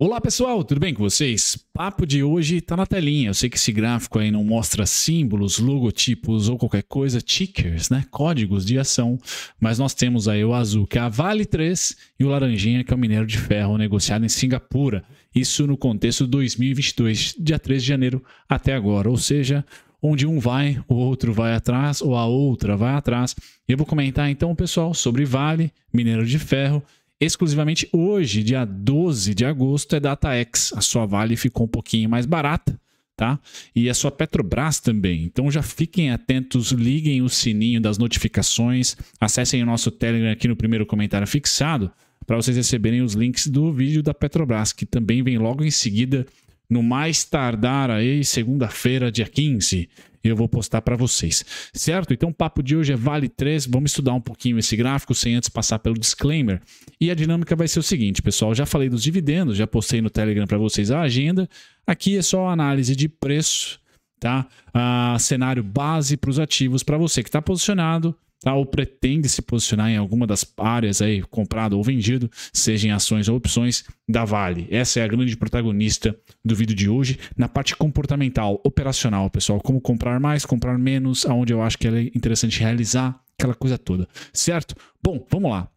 Olá pessoal, tudo bem com vocês? Papo de hoje está na telinha. Eu sei que esse gráfico aí não mostra símbolos, logotipos ou qualquer coisa, tickers, né? Códigos de ação, mas nós temos aí o azul que é a Vale 3 e o laranjinha que é o minério de ferro negociado em Singapura. Isso no contexto 2022, dia 3 de janeiro até agora, ou seja, onde um vai, o outro vai atrás ou a outra vai atrás. Eu vou comentar então, pessoal, sobre Vale, minério de ferro exclusivamente hoje, dia 12 de agosto, é data X. A sua Vale ficou um pouquinho mais barata, tá? E a sua Petrobras também. Então já fiquem atentos, liguem o sininho das notificações, acessem o nosso Telegram aqui no primeiro comentário fixado para vocês receberem os links do vídeo da Petrobras, que também vem logo em seguida no mais tardar aí, segunda-feira, dia 15, eu vou postar para vocês. Certo? Então o papo de hoje é Vale 3. Vamos estudar um pouquinho esse gráfico sem antes passar pelo disclaimer. E a dinâmica vai ser o seguinte, pessoal. Já falei dos dividendos, já postei no Telegram para vocês a agenda. Aqui é só análise de preço, tá? Ah, cenário base para os ativos para você que está posicionado tá? ou pretende se posicionar em alguma das áreas aí, comprado ou vendido, seja em ações ou opções da Vale. Essa é a grande protagonista do vídeo de hoje. Na parte comportamental, operacional, pessoal, como comprar mais, comprar menos, aonde eu acho que é interessante realizar, aquela coisa toda, certo? Bom, vamos lá.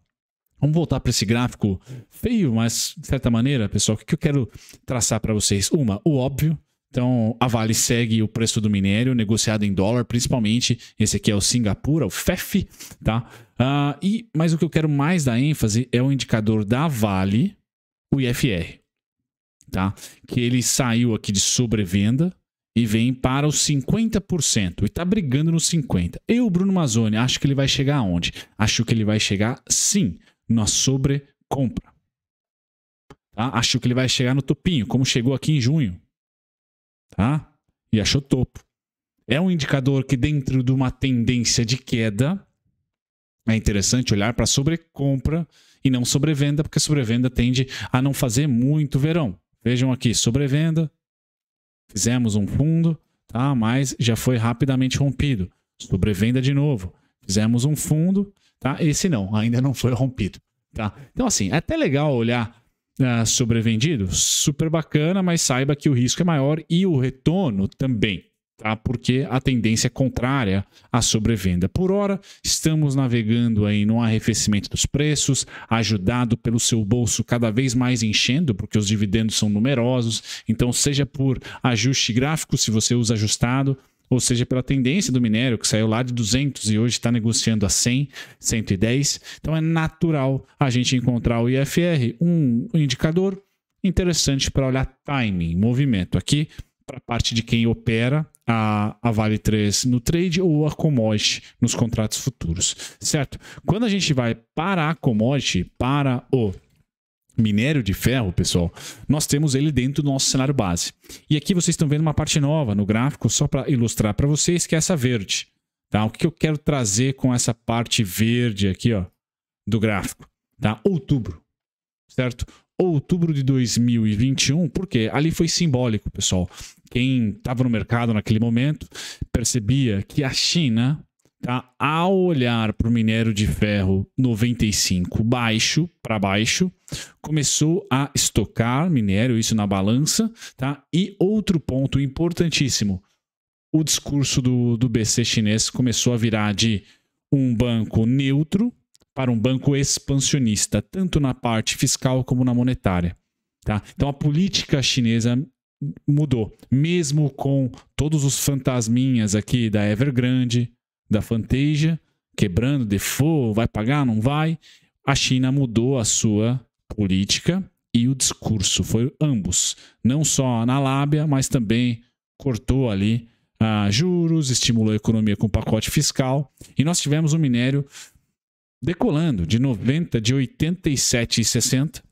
Vamos voltar para esse gráfico feio, mas de certa maneira, pessoal, o que eu quero traçar para vocês? Uma, o óbvio, então, a Vale segue o preço do minério, negociado em dólar, principalmente. Esse aqui é o Singapura, o FEF, tá? Uh, e, mas o que eu quero mais dar ênfase é o indicador da Vale, o IFR, tá? Que ele saiu aqui de sobrevenda e vem para os 50% e está brigando nos 50%. Eu, Bruno Mazzoni, acho que ele vai chegar aonde? Acho que ele vai chegar, sim, na sobrecompra. Tá? Acho que ele vai chegar no topinho, como chegou aqui em junho tá? E achou topo. É um indicador que, dentro de uma tendência de queda, é interessante olhar para sobrecompra e não sobrevenda, porque sobrevenda tende a não fazer muito verão. Vejam aqui, sobrevenda, fizemos um fundo, tá? mas já foi rapidamente rompido. Sobrevenda de novo, fizemos um fundo, tá? esse não, ainda não foi rompido. Tá? Então, assim, é até legal olhar Tá sobrevendido? Super bacana, mas saiba que o risco é maior e o retorno também. Tá? Porque a tendência é contrária à sobrevenda. Por hora, estamos navegando aí no arrefecimento dos preços, ajudado pelo seu bolso cada vez mais enchendo, porque os dividendos são numerosos. Então, seja por ajuste gráfico, se você usa ajustado, ou seja, pela tendência do minério que saiu lá de 200 e hoje está negociando a 100, 110. Então é natural a gente encontrar o IFR, um indicador interessante para olhar timing, movimento. Aqui, para a parte de quem opera a, a Vale 3 no trade ou a commodity nos contratos futuros, certo? Quando a gente vai para a commodity, para o minério de ferro, pessoal, nós temos ele dentro do nosso cenário base. E aqui vocês estão vendo uma parte nova no gráfico, só para ilustrar para vocês, que é essa verde. Tá? O que eu quero trazer com essa parte verde aqui ó, do gráfico? Tá? Outubro, certo? Outubro de 2021, porque ali foi simbólico, pessoal. Quem estava no mercado naquele momento percebia que a China tá? Ao olhar para o minério de ferro 95 baixo para baixo, começou a estocar minério, isso na balança, tá? E outro ponto importantíssimo, o discurso do, do BC chinês começou a virar de um banco neutro para um banco expansionista, tanto na parte fiscal como na monetária. Tá? Então a política chinesa mudou, mesmo com todos os fantasminhas aqui da Evergrande, da Fantasia, quebrando, default, vai pagar, não vai, a China mudou a sua política e o discurso. Foi ambos. Não só na lábia, mas também cortou ali ah, juros, estimulou a economia com pacote fiscal. E nós tivemos o um minério decolando de 90, de 87,60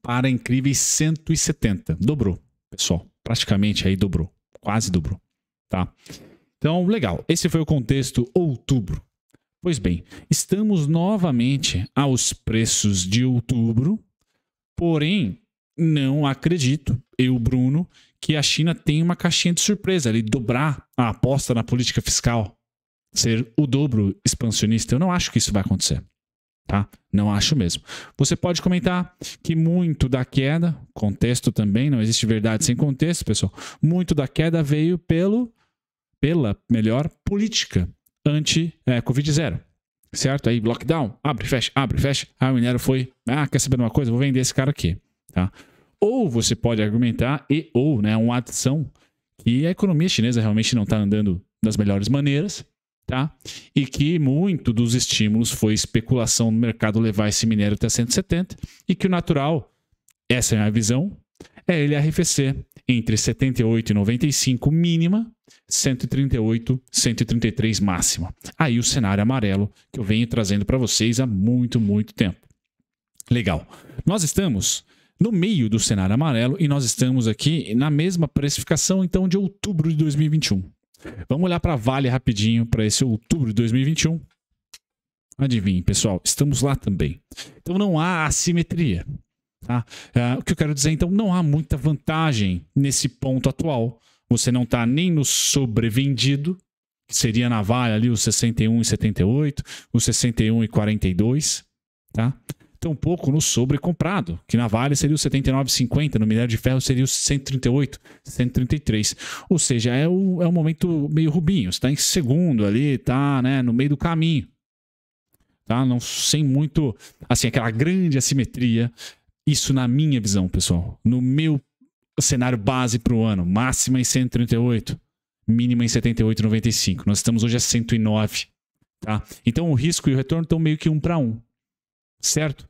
para incríveis 170. Dobrou, pessoal. Praticamente aí dobrou. Quase dobrou. Tá? Então, legal. Esse foi o contexto outubro. Pois bem, estamos novamente aos preços de outubro, porém, não acredito, eu, Bruno, que a China tenha uma caixinha de surpresa, ele dobrar a aposta na política fiscal, ser o dobro expansionista. Eu não acho que isso vai acontecer. Tá? Não acho mesmo. Você pode comentar que muito da queda, contexto também, não existe verdade sem contexto, pessoal. Muito da queda veio pelo pela melhor política anti-Covid é, zero. Certo? Aí lockdown, abre, fecha, abre, fecha. Aí o minério foi, ah, quer saber de uma coisa? Vou vender esse cara aqui. Tá? Ou você pode argumentar e ou, né, uma adição que a economia chinesa realmente não está andando das melhores maneiras, tá? E que muito dos estímulos foi especulação no mercado levar esse minério até 170 e que o natural, essa é a minha visão, é ele arrefecer entre 78 e 95 mínima, 138, 133 máxima. Aí o cenário amarelo que eu venho trazendo para vocês há muito, muito tempo. Legal. Nós estamos no meio do cenário amarelo e nós estamos aqui na mesma precificação então de outubro de 2021. Vamos olhar para Vale rapidinho para esse outubro de 2021. Adivinhe, pessoal, estamos lá também. Então não há assimetria. Tá? É, o que eu quero dizer, então, não há muita vantagem nesse ponto atual. Você não está nem no sobrevendido, que seria na valha ali os 61 e 78, os 61 e 42, tá? Tampouco no sobrecomprado, que na valha seria os 79,50, no minério de ferro seria os 138, 133. Ou seja, é, o, é um momento meio rubinho, está em segundo ali, tá né, no meio do caminho. Tá? Não sem muito, assim, aquela grande assimetria isso na minha visão, pessoal. No meu cenário base para o ano, máxima em 138, mínima em 78,95. Nós estamos hoje a 109, tá? Então o risco e o retorno estão meio que um para um, certo?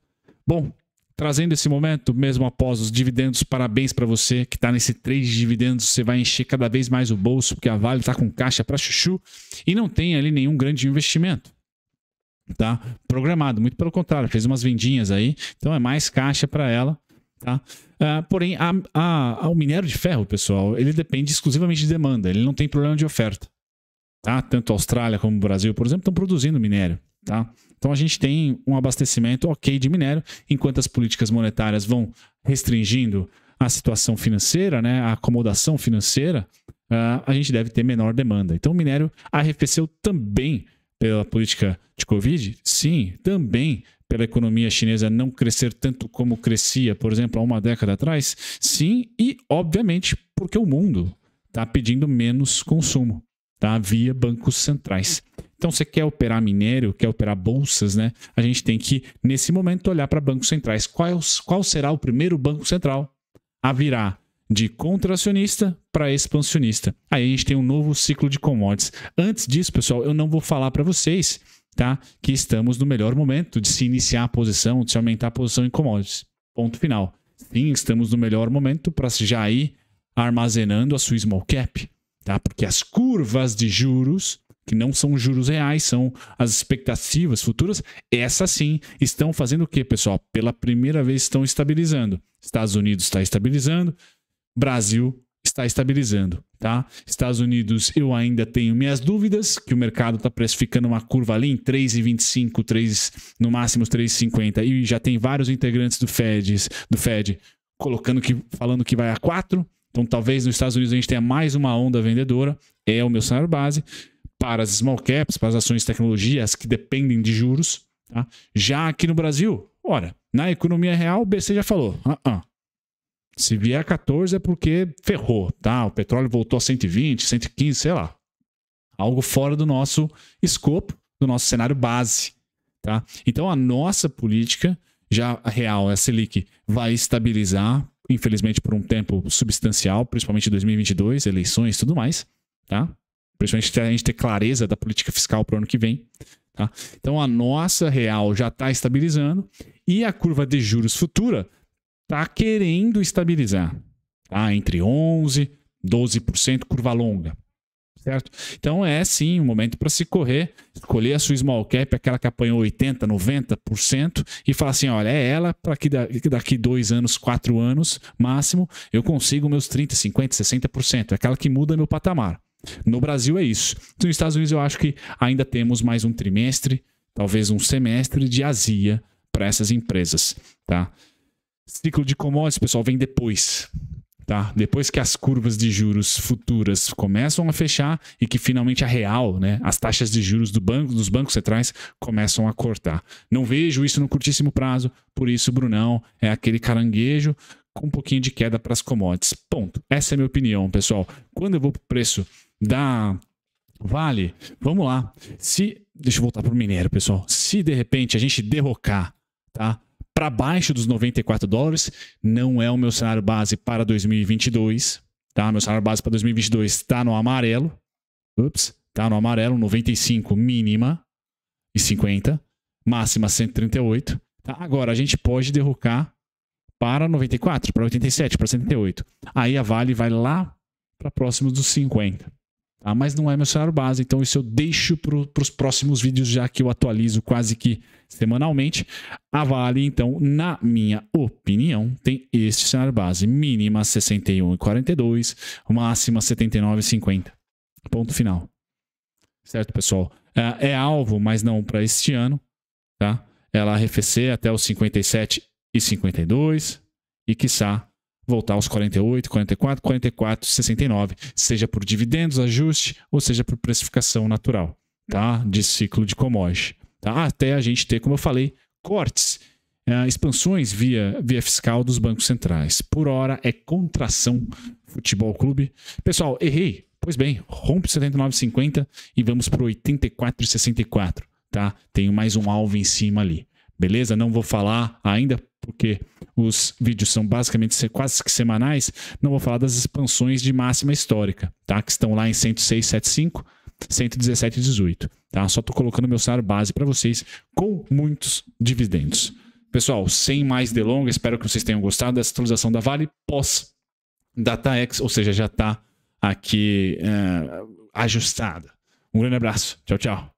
Bom, trazendo esse momento, mesmo após os dividendos, parabéns para você que está nesse trade de dividendos. Você vai encher cada vez mais o bolso, porque a Vale está com caixa para chuchu e não tem ali nenhum grande investimento tá? Programado, muito pelo contrário, fez umas vendinhas aí, então é mais caixa para ela, tá? Uh, porém, a, a, a, o minério de ferro, pessoal, ele depende exclusivamente de demanda, ele não tem problema de oferta, tá? Tanto a Austrália como o Brasil, por exemplo, estão produzindo minério, tá? Então a gente tem um abastecimento ok de minério, enquanto as políticas monetárias vão restringindo a situação financeira, né, a acomodação financeira, uh, a gente deve ter menor demanda. Então o minério arrefeceu também pela política de Covid? Sim, também pela economia chinesa não crescer tanto como crescia, por exemplo, há uma década atrás? Sim, e obviamente porque o mundo está pedindo menos consumo, tá? Via bancos centrais. Então, você quer operar minério, quer operar bolsas, né? A gente tem que, nesse momento, olhar para bancos centrais. Qual, qual será o primeiro banco central a virar de contracionista para expansionista. Aí a gente tem um novo ciclo de commodities. Antes disso, pessoal, eu não vou falar para vocês tá, que estamos no melhor momento de se iniciar a posição, de se aumentar a posição em commodities. Ponto final. Sim, estamos no melhor momento para já ir armazenando a sua small cap, tá? Porque as curvas de juros que não são juros reais, são as expectativas futuras, essas sim estão fazendo o quê, pessoal? Pela primeira vez estão estabilizando. Estados Unidos está estabilizando, Brasil está estabilizando, tá? Estados Unidos, eu ainda tenho minhas dúvidas que o mercado está precificando uma curva ali em 3,25, 3, no máximo 3,50 e já tem vários integrantes do Fed, do Fed colocando que falando que vai a 4. Então talvez nos Estados Unidos a gente tenha mais uma onda vendedora, é o meu cenário base para as small caps, para as ações de tecnologia, as que dependem de juros, tá? Já aqui no Brasil, ora, na economia real, o BC já falou, uh -uh, se vier 14 é porque ferrou, tá? O petróleo voltou a 120, 115, sei lá. Algo fora do nosso escopo, do nosso cenário base, tá? Então a nossa política já real, a Selic, vai estabilizar, infelizmente por um tempo substancial, principalmente 2022, eleições, tudo mais, tá? Principalmente a gente ter clareza da política fiscal para o ano que vem. Tá? Então a nossa real já está estabilizando e a curva de juros futura está querendo estabilizar. Tá? Entre 11%, 12% curva longa. Certo? Então é sim um momento para se correr, escolher a sua small cap, aquela que apanhou 80%, 90%, e falar assim: olha, é ela para que daqui dois anos, quatro anos, máximo, eu consigo meus 30%, 50%, 60%. É aquela que muda meu patamar. No Brasil é isso. Nos Estados Unidos eu acho que ainda temos mais um trimestre, talvez um semestre de azia para essas empresas, tá? Ciclo de commodities, pessoal, vem depois. Tá? Depois que as curvas de juros futuras começam a fechar e que finalmente a real, né, as taxas de juros do banco, dos bancos centrais começam a cortar. Não vejo isso no curtíssimo prazo, por isso Brunão é aquele caranguejo com um pouquinho de queda para as commodities. Ponto. Essa é a minha opinião, pessoal. Quando eu vou para o preço da Vale, vamos lá. Se deixa eu voltar para o Mineiro, pessoal. Se de repente a gente derrocar, tá? para baixo dos 94 dólares. Não é o meu cenário base para 2022, tá? Meu cenário base para 2022 está no amarelo. Ups, tá no amarelo, 95 mínima e 50, máxima 138. Tá? Agora a gente pode derrocar para 94, para 87, para 78. Aí a Vale vai lá para próximo dos 50. Ah, mas não é meu cenário base, então isso eu deixo para os próximos vídeos, já que eu atualizo quase que semanalmente. A Vale, então, na minha opinião, tem este cenário base. Mínima 61,42, máxima 79,50. Ponto final. Certo, pessoal? É, é alvo, mas não para este ano. Tá? Ela arrefecer até os 57,52 e que e, quiçá, voltar aos 48, 44, 44, 69, seja por dividendos, ajuste, ou seja por precificação natural, tá? De ciclo de commodity, tá? Até a gente ter, como eu falei, cortes, uh, expansões via, via fiscal dos bancos centrais. Por hora é contração futebol clube. Pessoal, errei. Pois bem, rompe 79,50 e vamos para 84,64, tá? Tenho mais um alvo em cima ali. Beleza? Não vou falar ainda porque os vídeos são basicamente quase que semanais, não vou falar das expansões de máxima histórica, tá? Que estão lá em 106,75, 117,18, tá? Só estou colocando meu salário base para vocês com muitos dividendos. Pessoal, sem mais delongas, espero que vocês tenham gostado dessa atualização da Vale pós DataX, ou seja, já está aqui eh, ajustada. Um grande abraço. Tchau, tchau.